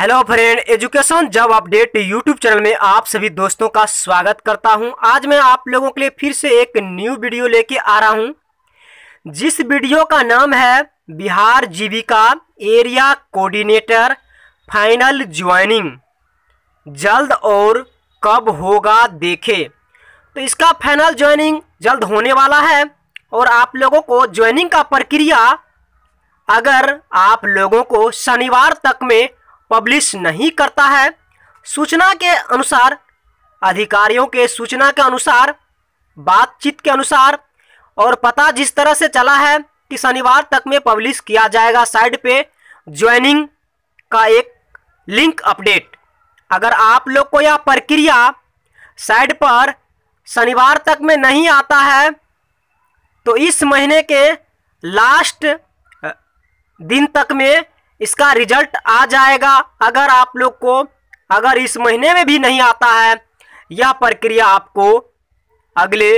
hello friend education job update YouTube channel में आप सभी दोस्तों का स्वागत करता हूं आज मैं आप लोगों के लिए फिर से एक न्यू वीडियो लेके आ रहा हूं जिस वीडियो का नाम है Bihar Jeevika area coordinator final joining जल्द और कब होगा देखे तो इसका फाइनल ज्वाइनिंग जल्द होने वाला है और आप लोगों को ज्वाइनिंग का प्रक्रिया अगर आप लोगों को शनिवार तक में पब्लिश नहीं करता है सूचना के अनुसार अधिकारियों के सूचना के अनुसार बातचीत के अनुसार और पता जिस तरह से चला है कि शनिवार तक में पब्लिश किया जाएगा साइट पे ज्वाइनिंग का एक लिंक अपडेट अगर आप लोग को यह प्रक्रिया साइट पर शनिवार तक में नहीं आता है तो इस महीने के लास्ट दिन तक में इसका रिजल्ट आ जाएगा अगर आप लोग को अगर इस महीने में भी नहीं आता है यह प्रक्रिया आपको अगले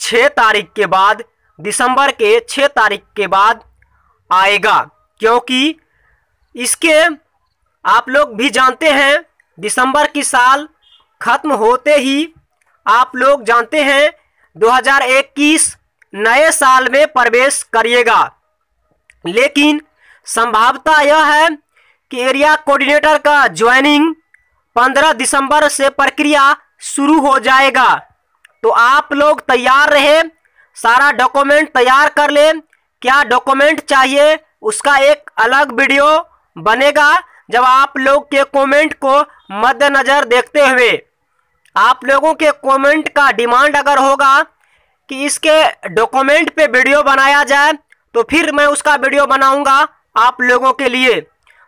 छः तारीख के बाद दिसंबर के छः तारीख के बाद आएगा क्योंकि इसके आप लोग भी जानते हैं दिसंबर की साल खत्म होते ही आप लोग जानते हैं 2021 नए साल में प्रवेश करिएगा लेकिन संभावता यह है कि एरिया कोऑर्डिनेटर का ज्वाइनिंग 15 दिसंबर से प्रक्रिया शुरू हो जाएगा तो आप लोग तैयार रहे सारा डॉक्यूमेंट तैयार कर ले क्या डॉक्यूमेंट चाहिए उसका एक अलग वीडियो बनेगा जब आप लोग के कमेंट को मद्देनज़र देखते हुए आप लोगों के कमेंट का डिमांड अगर होगा कि इसके डॉक्यूमेंट पे वीडियो बनाया जाए तो फिर मैं उसका वीडियो बनाऊंगा आप लोगों के लिए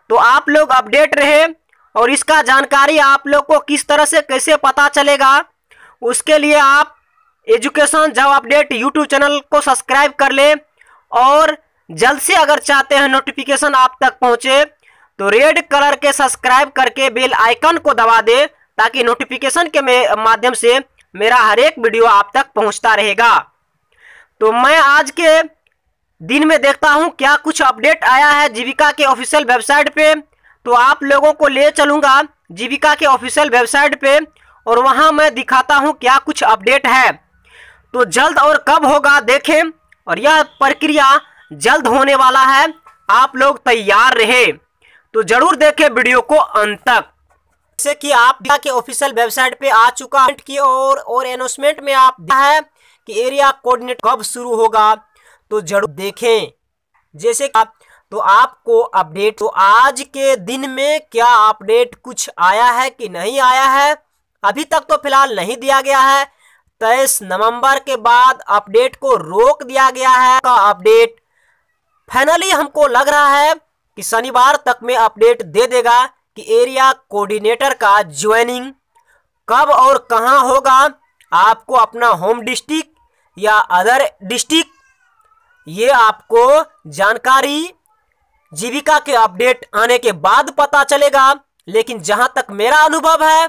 तो आप लोग अपडेट रहे और इसका जानकारी आप लोग को किस तरह से कैसे पता चलेगा उसके लिए आप education job update YouTube channel को सब्सक्राइब कर ले और जल्द से अगर चाहते हैं नोटिफिकेशन आप तक पहुंचे तो रेड कलर के सब्सक्राइब करके बेल आइकन को दबा दे ताकि नोटिफिकेशन के माध्यम से मेरा हर एक वीडियो आप तक पहुंचता रहेगा तो मैं आज के दिन में देखता हूँ क्या कुछ अपडेट आया है जीविका के ऑफिशियल वेबसाइट पे तो आप लोगों को ले चलूँगा जीविका के ऑफिशियल वेबसाइट पे और वहाँ मैं दिखाता हूँ क्या कुछ अपडेट है तो जल्द और कब होगा देखें और यह प्रक्रिया जल्द होने वाला है आप लोग तैयार रहे तो जरूर देखें वीडियो को अंत तक जैसे कि आप के ऑफिशियल वेबसाइट पे आ चुका की और और अनाउंसमेंट में आप है कि एरिया कोऑर्डिनेट कब शुरू होगा तो जरूर देखें जैसे आप तो आपको अपडेट तो आज के दिन में क्या अपडेट कुछ आया है कि नहीं आया है अभी तक तो फिलहाल नहीं दिया गया है तेईस नवंबर के बाद अपडेट को रोक दिया गया है का अपडेट फाइनली हमको लग रहा है कि शनिवार तक में अपडेट दे देगा कि एरिया कोऑर्डिनेटर का ज्वाइनिंग कब और कहां होगा आपको अपना होम डिस्ट्रिक्ट या अदर डिस्ट्रिक्ट ये आपको जानकारी जीविका के अपडेट आने के बाद पता चलेगा लेकिन जहां तक मेरा अनुभव है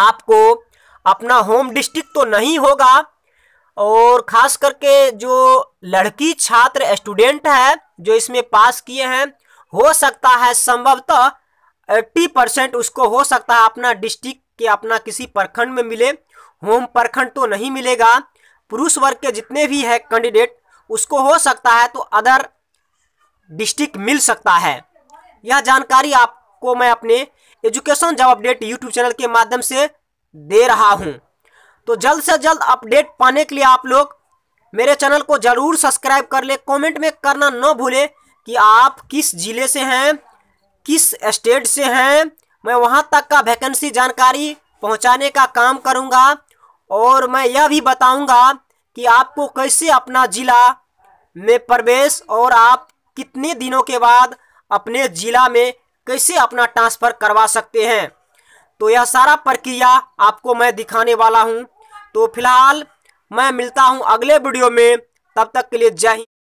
आपको अपना होम डिस्ट्रिक्ट तो नहीं होगा और ख़ास करके जो लड़की छात्र स्टूडेंट है जो इसमें पास किए हैं हो सकता है संभवतः एट्टी परसेंट उसको हो सकता है अपना डिस्ट्रिक्ट के अपना किसी प्रखंड में मिले होम प्रखंड तो नहीं मिलेगा पुरुष वर्ग के जितने भी है कैंडिडेट उसको हो सकता है तो अदर डिस्ट्रिक्ट मिल सकता है यह जानकारी आपको मैं अपने education job update YouTube channel के माध्यम से दे रहा हूँ तो जल्द से जल्द अपडेट पाने के लिए आप लोग मेरे चैनल को ज़रूर सब्सक्राइब कर ले कमेंट में करना न भूले कि आप किस ज़िले से हैं किस स्टेट से हैं मैं वहाँ तक का वैकेंसी जानकारी पहुँचाने का काम करूँगा और मैं यह भी बताऊँगा कि आपको कैसे अपना जिला में प्रवेश और आप कितने दिनों के बाद अपने जिला में कैसे अपना ट्रांसफ़र करवा सकते हैं तो यह सारा प्रक्रिया आपको मैं दिखाने वाला हूं तो फिलहाल मैं मिलता हूं अगले वीडियो में तब तक के लिए जय हिंद